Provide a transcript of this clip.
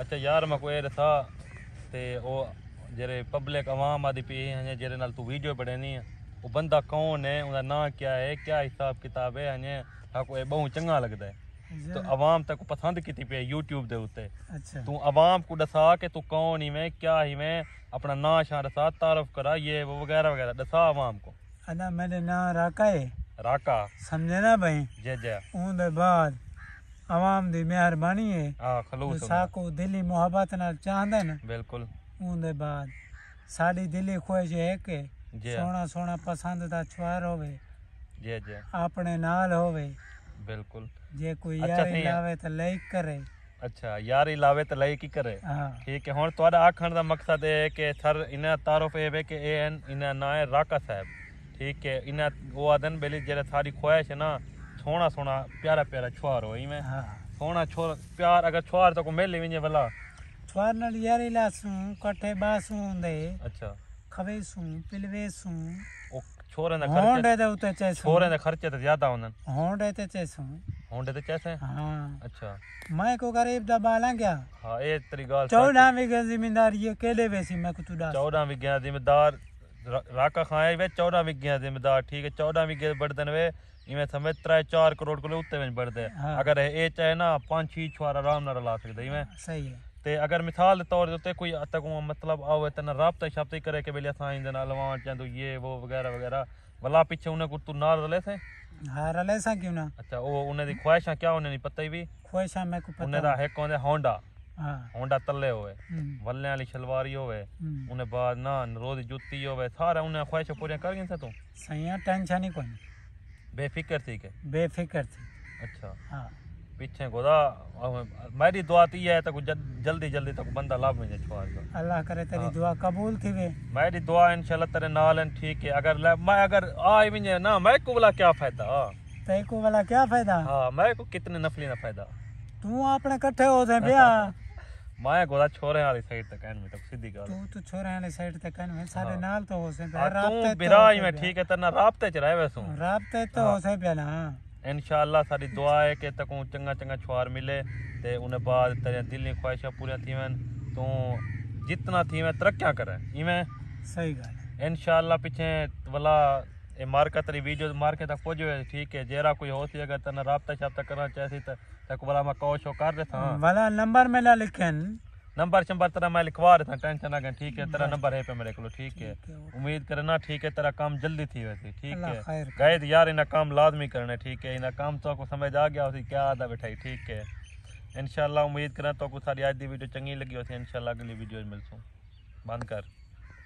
ਅੱਛਾ ਯਾਰ ਮੈਂ ਕੋਈ ਰਸਾ ਤੇ ਉਹ ਜਿਹੜੇ ਪਬਲਿਕ ਆਵਾਮ ਆਦੀ ਪੀ ਹੈ ਜਿਹਦੇ ਨਾਲ ਤੂੰ ਵੀਡੀਓ ਬਣਾਣੀ ਹੈ ਉਹ ਬੰਦਾ ਕੌਣ ਹੈ ਉਹਦਾ ਨਾਂ ਕੀ ਹੈ ਕੀ ਹਿਸਾਬ ਕਿਤਾਬ ਹੈ ਹਨੇ ਹਾ ਕੋਈ ਬਹੁਤ ਚੰਗਾ तो आवाम तक पसंद की पे यूट्यूब के उत्ते तू आवाम को दसा के तू कौन ही में क्या ही में अपना ना शान दसा तारफ करा ये वगैरह वगैरह दसा आवाम को अना मैंने ना राका है राका समझे ना भाई जय जय बाद ਆਵਾਮ ਦੀ ਮਿਹਰਬਾਨੀ ਹੈ ਹਾਂ ਖਲੂਸ ਸਾਕੋ ਦਿਲੀ ਮੁਹੱਬਤ ਨਾਲ ਚਾਹੁੰਦਾ ਨੇ ਬਿਲਕੁਲ ਉਹਦੇ ਬਾਅਦ ਸਾਡੀ ਦਿਲੀ ਖੁਸ਼ ਹੈ ਕਿ ਸੋਹਣਾ ਸੋਹਣਾ ਪਸੰਦ ਦਾ ਚਵਾਰ ਹੋਵੇ ਜੀ ਜੀ ਆਪਣੇ ਨਾਲ ਹੋਵੇ ਬਿਲਕੁਲ ਜੇ ਕੋਈ ਯਾਰ ਲਾਵੇ ਤਾਂ ਲਾਈਕ ਕਰੇ ਅੱਛਾ ਯਾਰ ਇਲਾਵੇ ਤਾਂ ਲਾਈਕ ਹੀ ਕਰੇ ਠੀਕ ਹੈ ਹੁਣ ਤੁਹਾਡਾ ਆਖਣ ਦਾ ਮਕਸਦ ਇਹ ਹੈ ਕਿ ਥਰ ਇਹਨਾਂ ਤਾਰਫ ਇਹ ਹੈ ਕਿ ਇਹ ਇਹਨਾਂ ਨਾ ਹੈ ਰਾਕਾ ਸਾਹਿਬ ਠੀਕ ਹੈ ਇਹਨਾਂ ਉਹ ਆਦਨ ਬੇਲੀ ਜਿਹੜਾ ਥਾਰੀ ਖੁਆਇਸ਼ ਹੈ ਨਾ सोना सोना प्यारा प्यारा छुआर हो में हाँ। सोना छोर प्यार अगर छुआर तो को मेले विने भला छुआर नल यार इलासू कठे बासू दे अच्छा खवेसू पिलवेसू ओ छोरे ना खर्चे होंडे दे उते चेसू छोरे ना खर्चे तो ज्यादा होनन होंडे ते चेसू होंडे ते चेसे हां अच्छा मैं को गरीब दा बाला गया हां ए तेरी गाल 14 विघा जिम्मेदार ये केले वेसी मैं को तू दा 14 विघा जिम्मेदार राका खाए वे चौदह विघे जिम्मेदार ठीक है चौदह विघे बढ़ते वे इवें समय त्रै चार करोड़ कोले उत्ते बढ़ते हाँ। अगर ए चाहे ना पांच छह छुआर आराम ना ला सकते इवें सही है ते अगर मिसाल तौर ते कोई तक मतलब आओ तना रबता शब्द करे के बेले असा इन अलवान चांदो ये वो वगैरह वगैरह भला पीछे उन्हें कुर्तू ना रले थे हां रले सा क्यों ना अच्छा ओ उन्हें ख्वाहिशा क्या उन्हें नहीं पता ही भी ख्वाहिशा मैं को पता उन्हें दा है कौन है होंडा हाँ। होंडा तले होवे हम्म। वल्ले वाली शलवारी होवे हम्म। उने बाद ना रोज जुत्ती होवे सारा उने ख्वाहिश पूरी कर गए तू सही टेंशन ही कोई बेफिक्र थी के बेफिक्र थी अच्छा हां पीछे गोदा मेरी दुआ तो ये है तक जल्दी जल्दी तक बंदा लाभ मिले छोड़ का अल्लाह करे तेरी हाँ। दुआ कबूल थी वे मेरी दुआ इंशाल्लाह तेरे नाल है ठीक है अगर मैं अगर आए मिले ना मैं को वाला क्या फायदा तेरे को वाला क्या फायदा हां मैं को कितने नफली ना फायदा तू अपने इकट्ठे हो जाए ब्याह अच्छा। ਮੈਂ ਗੋਦਾ ਛੋਰੇ ਵਾਲੀ ਸਾਈਡ ਤੇ ਕਹਿਣ ਮੈਂ ਤਾਂ ਸਿੱਧੀ ਗੱਲ ਤੂੰ ਤੂੰ ਛੋਰੇ ਵਾਲੀ ਸਾਈਡ ਤੇ ਕਹਿਣ ਮੈਂ ਸਾਡੇ ਨਾਲ ਤਾਂ ਹੋਸੇ ਪਿਆ ਰਾਬਤੇ ਤੂੰ ਬਿਰਾਜ ਮੈਂ ਠੀਕ ਹੈ ਤੇਰਾ ਰਾਬਤੇ ਚ ਰਹਿ ਵੈਸੂ ਰਾਬਤੇ ਤਾਂ ਹੋਸੇ ਪਿਆ ਨਾ इंशाल्लाह सारी दुआ है कि तकू चंगा चंगा छुआर मिले ते उन्हें बाद तेरे दिल की ख्वाहिशा पूरी थी वन तू जितना थी मैं तरक्या करे इवें सही गल इंशाल्लाह पीछे वाला એ માર્કેટ રી વિડિયો માર્કેટ તક પહોંચ્યો है ठीक है जेरा कोई होती अगर तने रابطہ शाबता करना चाहती तो तक वाला मैं कॉल शो कर देता हां वाला नंबर में ला लिखन नंबर शंबर तेरा मैं लिखवा देता टेंशन ना ठीक है तेरा नंबर है पे मेरे को ठीक है उम्मीद करना ठीक है तेरा काम जल्दी थी वैसे ठीक है गैद यार इना काम लाजमी करना ठीक है इना काम तो को समझ आ गया उसी क्या आदा बैठाई ठीक है इंशाल्लाह उम्मीद करा तो को सारी आज दी वीडियो चंगी लगी होती इंशाल्लाह अगली वीडियो में मिलसूं बंद कर